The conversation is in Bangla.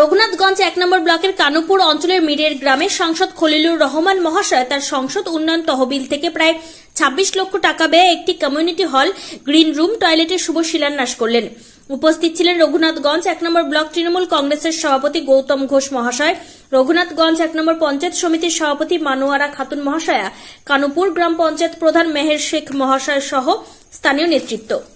রঘুনাথগঞ্জ এক নম্বর ব্লকের কানুপুর অঞ্চলের মিরের গ্রামে সাংসদ খলিলুর রহমান মহাশয় তার সংসদ উন্নয়ন তহবিল থেকে প্রায় ছাব্বিশ লক্ষ টাকা ব্যয়ে একটি কমিউনিটি হল গ্রিন রুম টয়লেটের শুভ শিলান্যাস করলেন উপস্থিত ছিলেন রঘুনাথগঞ্জ এক নম্বর ব্লক তৃণমূল কংগ্রেসের সভাপতি গৌতম ঘোষ মহাশয় রঘুনাথগঞ্জ এক নম্বর পঞ্চায়েত সমিতির সভাপতি মানুয়ারা খাতুন মহাশয়া কানুপুর গ্রাম পঞ্চায়েত প্রধান মেহের শেখ মহাশয় সহ স্থানীয় নেতৃত্ব